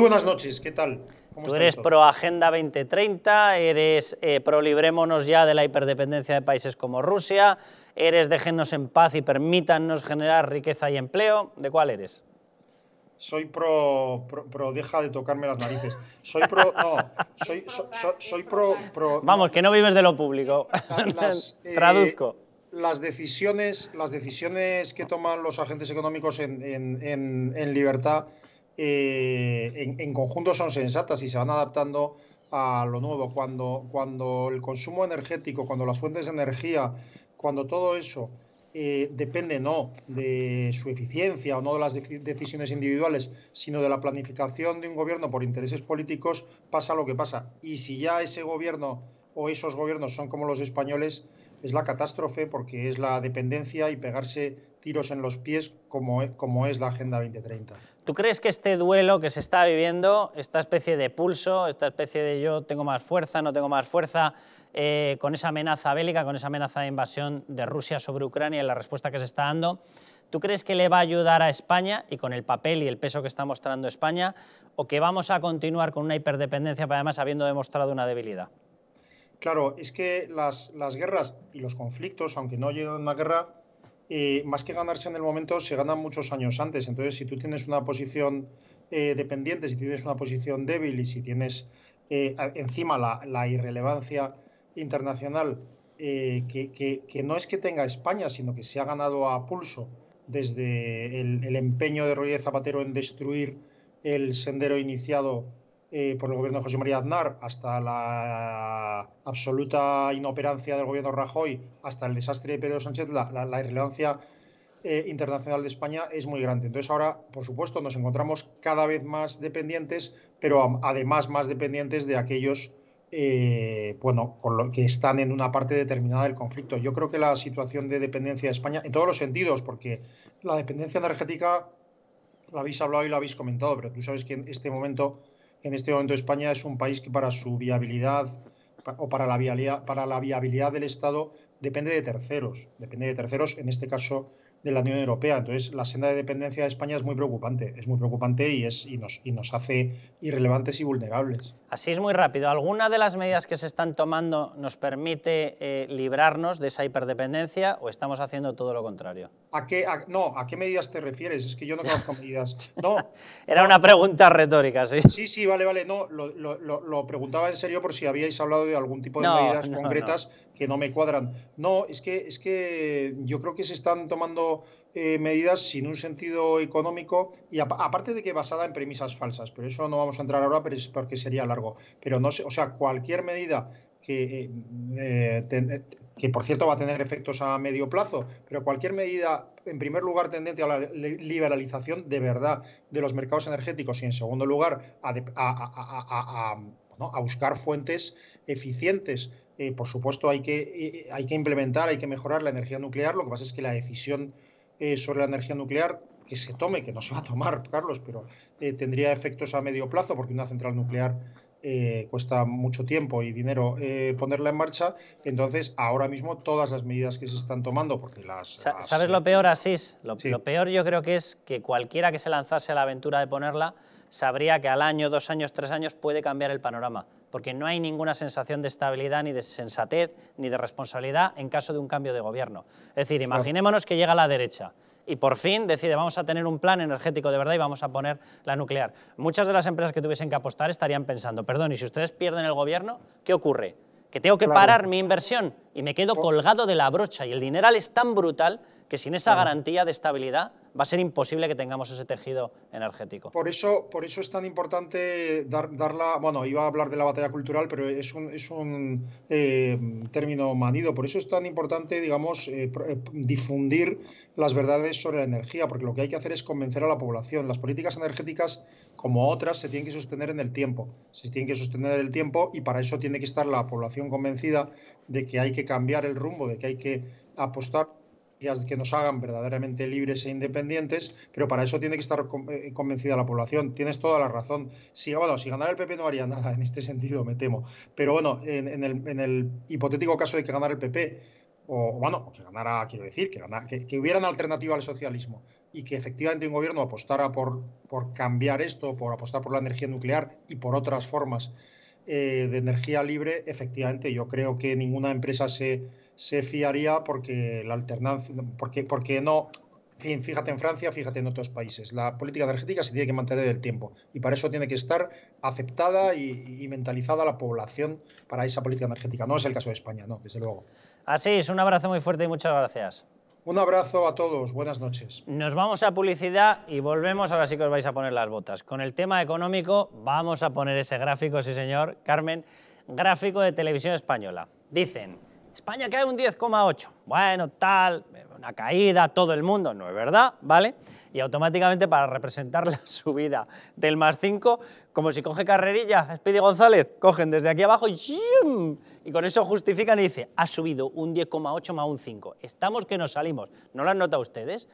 buenas noches, ¿qué tal? Tú eres pro Agenda 2030, eres eh, pro librémonos ya de la hiperdependencia de países como Rusia, eres déjennos en paz y permítannos generar riqueza y empleo. ¿De cuál eres? Soy pro, deja de tocarme las narices. Soy pro, no, soy, pro, Vamos, que no vives de lo público. Eh, Traduzco las decisiones, las decisiones que toman los agentes económicos en libertad eh, en, conjunto son sensatas y se van adaptando a lo nuevo. Cuando, cuando el consumo energético, cuando las fuentes de energía, cuando todo eso eh, depende no de su eficiencia o no de las decisiones individuales, sino de la planificación de un gobierno por intereses políticos, pasa lo que pasa. Y si ya ese gobierno o esos gobiernos son como los españoles, es la catástrofe porque es la dependencia y pegarse tiros en los pies como, e, es la Agenda 2030. ¿Tú crees que este duelo que se está viviendo, esta especie de pulso, esta especie de yo tengo más fuerza, no tengo más fuerza, eh, con esa amenaza bélica, con esa amenaza de invasión de Rusia sobre Ucrania y la respuesta que se está dando, ¿Tú crees que le va a ayudar a España, y con el papel y el peso que está mostrando España, o que vamos a continuar con una hiperdependencia, además habiendo demostrado una debilidad? Claro, es que las, guerras y los conflictos, aunque no lleguen a una guerra, eh, más que ganarse en el momento, se ganan muchos años antes. Entonces, si tú tienes una posición eh, dependiente, si tienes una posición débil y si tienes eh, encima la, irrelevancia internacional, que, no es que tenga España, sino que se ha ganado a pulso desde el, el empeño de Rodríguez Zapatero en destruir el sendero iniciado eh, por el gobierno de José María Aznar hasta la absoluta inoperancia del gobierno Rajoy, hasta el desastre de Pedro Sánchez, la, irrelevancia eh, internacional de España es muy grande. Entonces ahora, por supuesto, nos encontramos cada vez más dependientes, pero además más dependientes de aquellos eh, bueno, que están en una parte determinada del conflicto. Yo creo que la situación de dependencia de España, en todos los sentidos, porque la dependencia energética la habéis hablado y la habéis comentado, pero tú sabes que en este momento en este momento España es un país que para su viabilidad o para la viabilidad, para la viabilidad del Estado depende de terceros, depende de terceros, en este caso de la Unión Europea. Entonces, la senda de dependencia de España es muy preocupante, es muy preocupante y, es, y, nos, y nos hace irrelevantes y vulnerables. Así es muy rápido. ¿Alguna de las medidas que se están tomando nos permite eh, librarnos de esa hiperdependencia o estamos haciendo todo lo contrario? ¿A qué, no, ¿a qué medidas te refieres? Es que yo no conozco medidas. Era una pregunta retórica, sí. Sí, sí, vale, vale. No, lo, preguntaba en serio por si habíais hablado de algún tipo de medidas concretas que no me cuadran. No, es que, es que yo creo que se están tomando eh, medidas sin un sentido económico y aparte de que basada en premisas falsas, pero eso no vamos a entrar ahora porque sería largo. Pero no o sea, cualquier medida que, eh, eh, que por cierto va a tener efectos a medio plazo, pero cualquier medida, en primer lugar, tendente a la liberalización de verdad de los mercados energéticos y en segundo lugar a, buscar fuentes eficientes eh, por supuesto, hay que, eh, hay que implementar, hay que mejorar la energía nuclear. Lo que pasa es que la decisión eh, sobre la energía nuclear que se tome, que no se va a tomar, Carlos, pero tendría efectos a medio plazo, porque una central nuclear cuesta mucho tiempo y dinero ponerla en marcha. Entonces, ahora mismo todas las medidas que se están tomando, porque las... ¿Sabes lo peor, Asís? lo peor yo creo que es que cualquiera que se lanzase a la aventura de ponerla sabría que al año, dos años, tres años puede cambiar el panorama porque no hay ninguna sensación de estabilidad, ni de sensatez, ni de responsabilidad en caso de un cambio de gobierno. Es decir, imaginémonos que llega la derecha y por fin decide vamos a tener un plan energético de verdad y vamos a poner la nuclear. Muchas de las empresas que tuviesen que apostar estarían pensando, perdón, y si ustedes pierden el gobierno, ¿qué ocurre? Que tengo que parar mi inversión y me quedo oh. colgado de la brocha y el dineral es tan brutal que sin esa garantía de estabilidad va a ser imposible que tengamos ese tejido energético. Por eso, por eso es tan importante dar, darla, bueno, iba a hablar de la batalla cultural, pero es un, eh, término manido, por eso es tan importante, digamos, eh, eh, difundir las verdades sobre la energía, porque lo que hay que hacer es convencer a la población. Las políticas energéticas, como otras, se tienen que sostener en el tiempo, se tienen que sostener en el tiempo y para eso tiene que estar la población convencida de que hay que cambiar el rumbo, de que hay que apostar y que nos hagan verdaderamente libres e independientes, pero para eso tiene que estar eh, convencida la población. Tienes toda la razón. Si, ganara el PP no haría nada en este sentido, me temo. Pero bueno, en, el, hipotético caso de que ganara el PP, o bueno, que ganara, quiero decir, que, ganara, hubiera una alternativa al socialismo y que efectivamente un gobierno apostara por, cambiar esto, por apostar por la energía nuclear y por otras formas eh, de energía libre, efectivamente yo creo que ninguna empresa se se fiaría porque la alternancia, porque, porque no, fin, fíjate en Francia, fíjate en otros países. La política energética se tiene que mantener el tiempo y para eso tiene que estar aceptada y, y mentalizada la población para esa política energética. No es el caso de España, no, desde luego. Así es, un abrazo muy fuerte y muchas gracias. Un abrazo a todos, buenas noches. Nos vamos a publicidad y volvemos, ahora sí que os vais a poner las botas. Con el tema económico vamos a poner ese gráfico, sí señor, Carmen, gráfico de televisión española. Dicen, España cae un 10,8. Bueno, tal, una caída, todo el mundo, no es verdad, ¿vale? Y automáticamente para representar la subida del más 5, como si coge carrerilla, Speedy González, cogen desde aquí abajo y con eso justifican y dice, ha subido un 10,8 más un 5. Estamos que nos salimos. ¿No lo han notado ustedes?